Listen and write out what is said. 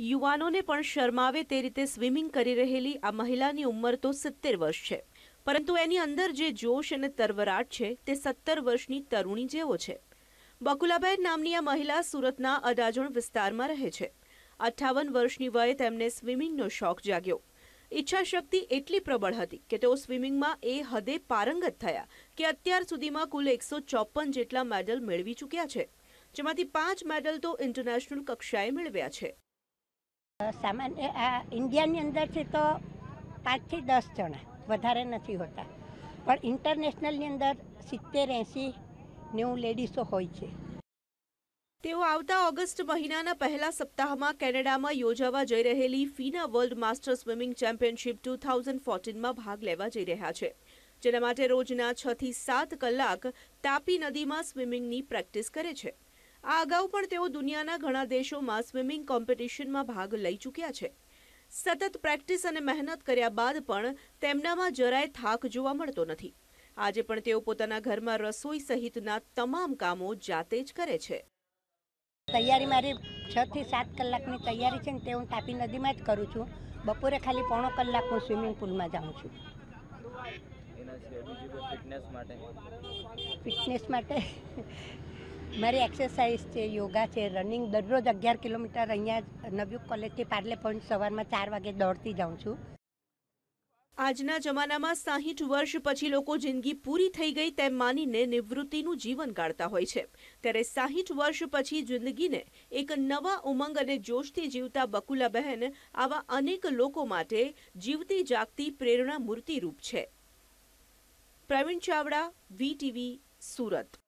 યુવાનોને પણ શરમાવે તે રીતે સ્વિમિંગ કરી રહેલી આ મહિલાની ઉંમર તો સિત્તેર વર્ષ છે પરંતુ એની અંદર જે જોશ અને તરવરાટ છે તે સત્તર વર્ષની તરુણી જેવો છે બકુલાબેન નામની આ મહિલા સુરતના અડાજણ વિસ્તારમાં રહે છે અઠ્ઠાવન વર્ષની વયે તેમને સ્વિમિંગનો શોખ જાગ્યો ઈચ્છાશક્તિ એટલી પ્રબળ હતી કે તેઓ સ્વિમિંગમાં એ હદે પારંગત થયા કે અત્યાર સુધીમાં કુલ એકસો ચોપન જેટલા મેડલ મેળવી ચૂક્યા છે જેમાંથી પાંચ મેડલ તો ઇન્ટરનેશનલ કક્ષાએ મેળવ્યા છે સામાન્ય આ ઇન્ડિયાની અંદરથી તો પાંચથી દસ જણા વધારે નથી હોતા પણ ઇન્ટરનેશનલની અંદર સિત્તેર એંસી નેવું લેડીસો હોય છે તેઓ આવતા ઓગસ્ટ મહિનાના પહેલા સપ્તાહમાં કેનેડામાં યોજાવા જઈ રહેલી FINA world master swimming championship two thousand ફોર્ટીનમાં ભાગ લેવા જઈ રહ્યા છે જેના માટે રોજના છથી સાત કલાક તાપી નદીમાં સ્વિમિંગની પ્રેક્ટિસ કરે છે આ અગાઉ પણ તેઓ દુનિયાના ઘણા દેશોમાં સ્વિમિંગ કોમ્પિટિશનમાં ભાગ લઈ ચૂક્યા છે સતત પ્રેક્ટિસ અને મહેનત કર્યા બાદ પણ તેમનામાં જરાય થાક જોવા મળતો નથી આજે પણ તેઓ પોતાના ઘરમાં રસોઈ સહિતના તમામ કામો જાતે જ કરે છે તૈયારી મારી છ થી સાત કલાકની તૈયારી છે ને તે હું તાપી નદીમાં જ કરું છું બપોરે ખાલી પોણો કલાક હું સ્વિમિંગ પુલમાં જાઉં છું ફિટનેસ માટે ફિટનેસ માટે મારી એક્સરસાઇઝ છે યોગા છે રનિંગ દરરોજ અગિયાર કિલોમીટર અહીંયા નવયુગ કોલેજથી પાર્લે પોઈન્ટ સવારમાં ચાર વાગે દોડતી જાઉં છું આજના જમાનામાં સાહીઠ વર્ષ પછી લોકો જિંદગી પૂરી થઈ ગઈ તેમ માનીને નિવૃત્તિનું જીવન કાઢતા હોય છે ત્યારે સાહીઠ વર્ષ પછી જિંદગીને એક નવા ઉમંગ અને જોશથી જીવતા બકુલાબહેન આવા અનેક લોકો માટે જીવતી જાગતી પ્રેરણા મૂર્તિરૂપ છે પ્રવીણ ચાવડા વીટીવી સુરત